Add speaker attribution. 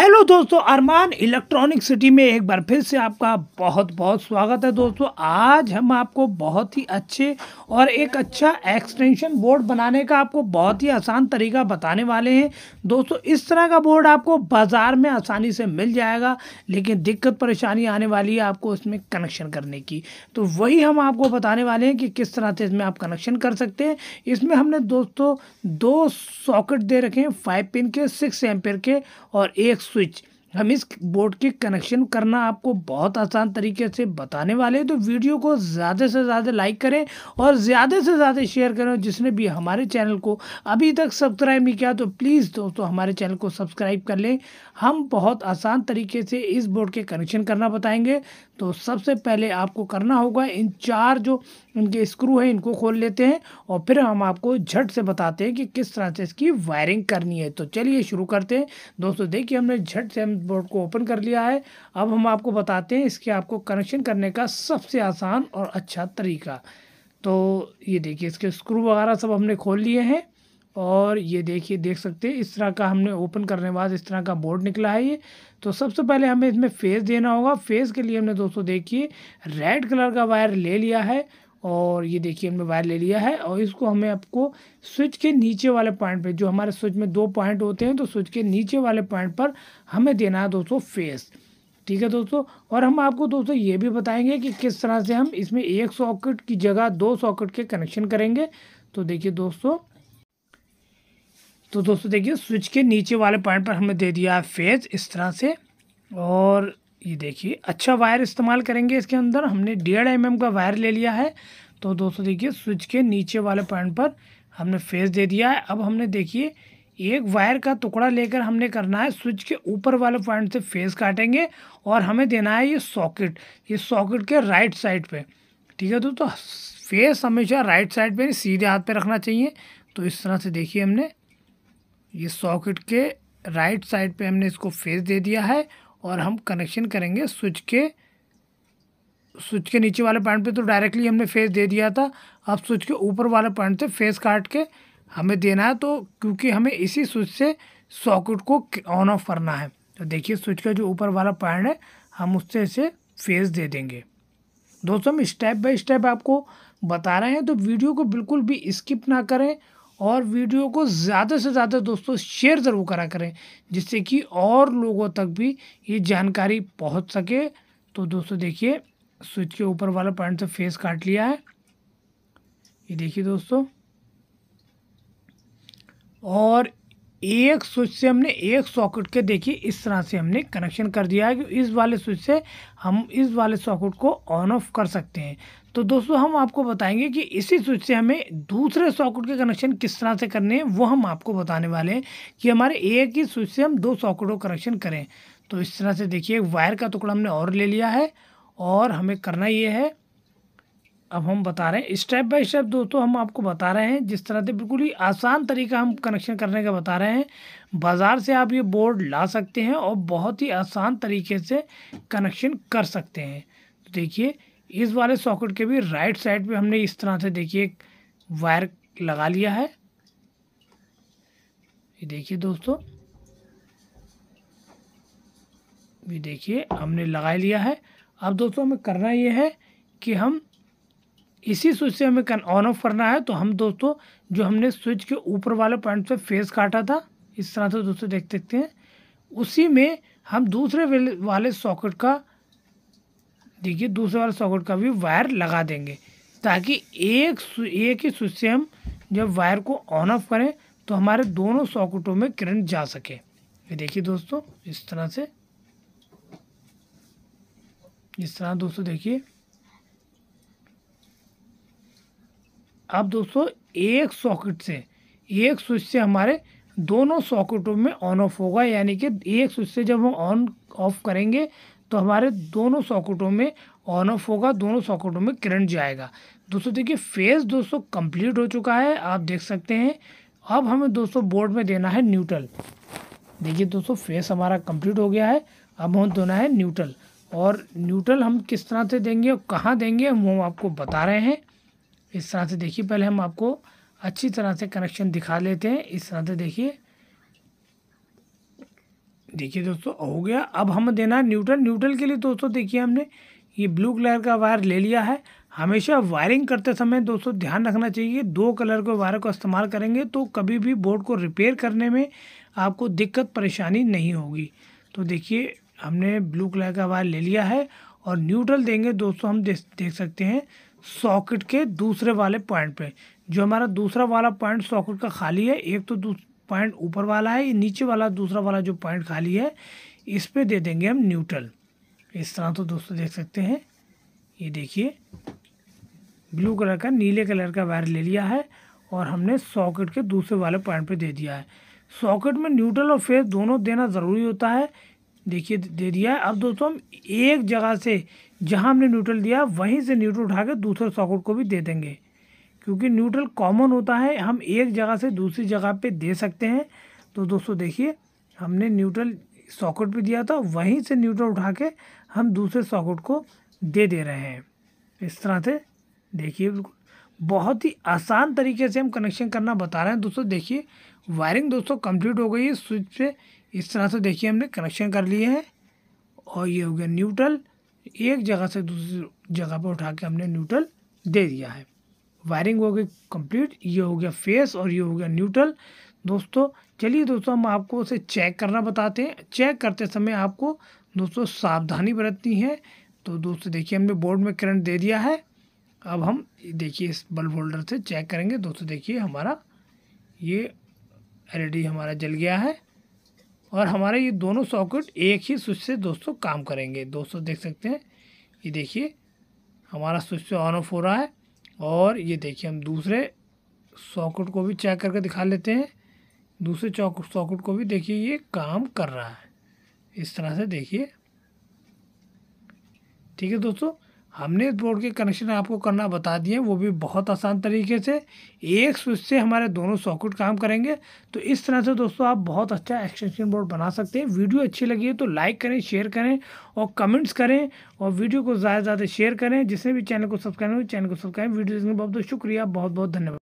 Speaker 1: hello दोस्तों अरमान electronic city में एक बार फिर से आपका बहुत बहुत स्वागत है दोस्तों आज हम आपको बहुत ही अच्छे और एक अच्छा एक्सटेंशन बोर्ड बनाने का आपको बहुत ही आसान तरीका बताने वाले हैं दोस्तों इस तरह का बोर्ड आपको बाज़ार में आसानी से मिल जाएगा लेकिन दिक्कत परेशानी आने वाली है आपको इसमें कनेक्शन करने की तो वही हम आपको बताने वाले हैं कि किस तरह से इसमें आप कनेक्शन कर सकते हैं इसमें हमने दोस्तों दो सॉकेट दे रखे हैं फाइव पिन के सिक्स एम्पेयर के और एक su iç हम इस बोर्ड के कनेक्शन करना आपको बहुत आसान तरीके से बताने वाले हैं तो वीडियो को ज़्यादा से ज़्यादा लाइक करें और ज़्यादा से ज़्यादा शेयर करें जिसने भी हमारे चैनल को अभी तक सब्सक्राइब नहीं किया तो प्लीज़ दोस्तों हमारे चैनल को सब्सक्राइब कर लें हम बहुत आसान तरीके से इस बोर्ड के कनेक्शन करना बताएँगे तो सबसे पहले आपको करना होगा इन चार जो इनके स्क्रू हैं इनको खोल लेते हैं और फिर हम आपको झट से बताते हैं कि किस तरह से इसकी वायरिंग करनी है तो चलिए शुरू करते हैं दोस्तों देखिए हमने झट से हम बोर्ड को ओपन कर लिया है अब हम आपको बताते हैं इसके आपको कनेक्शन करने का सबसे आसान और अच्छा तरीका तो ये देखिए इसके स्क्रू वगैरह सब हमने खोल लिए हैं और ये देखिए देख सकते हैं इस तरह का हमने ओपन करने बाद इस तरह का बोर्ड निकला है ये तो सबसे पहले हमें इसमें फेस देना होगा फेस के लिए हमने दोस्तों देखिए रेड कलर का वायर ले लिया है और ये देखिए हमने वायर ले लिया है और इसको हमें आपको स्विच के नीचे वाले पॉइंट पे जो हमारे स्विच में दो पॉइंट होते हैं तो स्विच के नीचे वाले पॉइंट पर हमें देना है दोस्तों फेस ठीक है दोस्तों और हम आपको दोस्तों ये भी बताएंगे कि किस तरह से हम इसमें एक सॉकेट की जगह दो सॉकेट के कनेक्शन करेंगे तो देखिए दोस्तों तो दोस्तों देखिए स्विच के नीचे वाले पॉइंट पर हमने दे दिया फेज इस तरह से और ये देखिए अच्छा वायर इस्तेमाल करेंगे इसके अंदर हमने डेढ़ एम का वायर ले लिया है तो दोस्तों देखिए स्विच के नीचे वाले पॉइंट पर हमने फेस दे दिया है अब हमने देखिए एक वायर का टुकड़ा लेकर हमने करना है स्विच के ऊपर वाले पॉइंट से फेस काटेंगे और हमें देना है ये सॉकेट ये सॉकेट के राइट साइड पे ठीक है दोस्तों फेस हमेशा राइट साइड पे सीधे हाथ पे रखना चाहिए तो इस तरह से देखिए हमने ये सॉकेट के राइट साइड पे हमने इसको फेस दे दिया है और हम कनेक्शन करेंगे स्विच के स्विच के नीचे वाले पॉइंट पे तो डायरेक्टली हमने फेस दे दिया था अब स्विच के ऊपर वाले पॉइंट से फेस काट के हमें देना है तो क्योंकि हमें इसी स्विच से सॉकेट को ऑन ऑफ करना है तो देखिए स्विच का जो ऊपर वाला पॉइंट है हम उससे इसे फेस दे देंगे दोस्तों हम स्टेप बाय स्टेप आपको बता रहे हैं तो वीडियो को बिल्कुल भी स्किप ना करें और वीडियो को ज़्यादा से ज़्यादा दोस्तों शेयर ज़रूर करा करें जिससे कि और लोगों तक भी ये जानकारी पहुंच सके तो दोस्तों देखिए स्विच के ऊपर वाला पॉइंट से फेस काट लिया है ये देखिए दोस्तों और एक स्विच से हमने एक सॉकेट के देखिए इस तरह से हमने कनेक्शन कर दिया है कि इस वाले स्विच से हम इस वाले सॉकेट को ऑन ऑफ कर सकते हैं तो दोस्तों हम आपको बताएंगे कि इसी स्विच से हमें दूसरे सॉकेट के कनेक्शन किस तरह से करने हैं वो हम आपको बताने वाले हैं कि हमारे एक ही स्विच से हम दो सॉकेट को कनेक्शन करें तो इस तरह से देखिए वायर का टुकड़ा हमने और ले लिया है और हमें करना ये है अब हम बता रहे हैं स्टेप बाय स्टेप दोस्तों हम आपको बता रहे हैं जिस तरह से बिल्कुल ही आसान तरीका हम कनेक्शन करने का बता रहे हैं बाज़ार से आप ये बोर्ड ला सकते हैं और बहुत ही आसान तरीके से कनेक्शन कर सकते हैं तो देखिए इस वाले सॉकेट के भी राइट साइड पे हमने इस तरह से देखिए वायर लगा लिया है ये देखिए दोस्तों ये देखिए हमने लगा लिया है अब दोस्तों हमें करना ये है कि हम इसी स्विच से हमें ऑन ऑफ करना है तो हम दोस्तों जो हमने स्विच के ऊपर वाले पॉइंट से फेस काटा था इस तरह से दोस्तों देख सकते हैं उसी में हम दूसरे वाले सॉकेट का देखिए दूसरे वाले सॉकेट का भी वायर लगा देंगे ताकि एक एक ही स्विच से हम जब वायर को ऑन ऑफ करें तो हमारे दोनों सॉकेटों में करंट जा सके ये देखिए दोस्तों इस तरह से इस तरह दोस्तों देखिए अब दोस्तों एक सॉकेट से एक स्विच से हमारे दोनों सॉकेटों में ऑन ऑफ होगा यानी कि एक स्विच से जब हम ऑन ऑफ करेंगे तो हमारे दोनों सॉकेटों में ऑन ऑफ होगा दोनों सॉकेटों में करंट जाएगा दोस्तों देखिए फेज दोस्तों कंप्लीट हो चुका है आप देख सकते हैं अब हमें दोस्तों बोर्ड में देना है न्यूट्रल देखिए दोस्तों फेस हमारा कंप्लीट हो गया है अब हम देना है न्यूट्रल और न्यूट्रल हम किस तरह से देंगे और कहाँ देंगे हम आपको बता रहे हैं इस तरह से देखिए पहले हम आपको अच्छी तरह से कनेक्शन दिखा लेते हैं इस तरह से देखिए देखिए दोस्तों हो गया अब हम देना न्यूट्रल न्यूट्रल के लिए दोस्तों देखिए हमने ये ब्लू कलर का वायर ले लिया है हमेशा वायरिंग करते समय दोस्तों ध्यान रखना चाहिए दो कलर के वायर को इस्तेमाल करेंगे तो कभी भी बोर्ड को रिपेयर करने में आपको दिक्कत परेशानी नहीं होगी तो देखिए हमने ब्लू कलर का वायर ले लिया है और न्यूट्रल देंगे दोस्तों हम देख सकते हैं सॉकेट के दूसरे वाले पॉइंट पे जो हमारा दूसरा वाला पॉइंट सॉकेट का खाली है एक तो पॉइंट ऊपर वाला है नीचे वाला दूसरा वाला जो पॉइंट खाली है इस पर दे देंगे हम न्यूट्रल इस तरह तो दोस्तों देख सकते हैं ये देखिए ब्लू कलर का नीले कलर का वायर ले लिया है और हमने सॉकेट के दूसरे वाले पॉइंट पे दे दिया है सॉकेट में न्यूट्रल और फेस दोनों देना ज़रूरी होता है देखिए दे दिया है अब दोस्तों हम एक जगह से जहाँ हमने न्यूट्रल दिया वहीं से न्यूट्रल उठा के दूसरे सॉकेट को भी दे देंगे क्योंकि न्यूट्रल कॉमन होता है हम एक जगह से दूसरी जगह पे दे सकते हैं तो दोस्तों देखिए हमने न्यूट्रल सॉकेट पे दिया था वहीं से न्यूट्रल उठा के हम दूसरे सॉकेट को दे दे रहे हैं इस तरह से देखिए बिल्कुल बहुत ही आसान तरीके से हम कनेक्शन करना बता रहे हैं दोस्तों देखिए वायरिंग दोस्तों कंप्लीट हो गई है स्विच से इस तरह से देखिए हमने कनेक्शन कर लिए हैं और ये हो गया न्यूट्रल एक जगह से दूसरी जगह पर उठा के हमने न्यूट्रल दे दिया है वायरिंग हो गई कंप्लीट ये हो गया फेस और ये हो गया न्यूट्रल दोस्तों चलिए दोस्तों हम आपको उसे चेक करना बताते हैं चेक करते समय आपको दोस्तों सावधानी बरतनी है तो दोस्तों देखिए हमने बोर्ड में करंट दे दिया है अब हम देखिए इस बल्ब होल्डर से चेक करेंगे दोस्तों देखिए हमारा ये एल हमारा जल गया है और हमारे ये दोनों सॉकेट एक ही स्विच से दोस्तों काम करेंगे दोस्तों देख सकते हैं ये देखिए हमारा स्विच से ऑन ऑफ हो रहा है और ये देखिए हम दूसरे सॉकेट को भी चेक करके दिखा लेते हैं दूसरे चौक सॉकेट को भी देखिए ये काम कर रहा है इस तरह से देखिए ठीक है दोस्तों हमने इस बोर्ड के कनेक्शन आपको करना बता दिए वो भी बहुत आसान तरीके से एक स्विच से हमारे दोनों सॉकेट काम करेंगे तो इस तरह से दोस्तों आप बहुत अच्छा एक्सटेंशन बोर्ड बना सकते हैं वीडियो अच्छी लगी है तो लाइक करें शेयर करें और कमेंट्स करें और वीडियो को ज़्यादा से ज़्यादा शेयर करें जिसने भी चैनल को सब्सक्राइब हो चैनल को सब्सक्राइब वीडियो देखने बहुत बहुत शुक्रिया बहुत बहुत धन्यवाद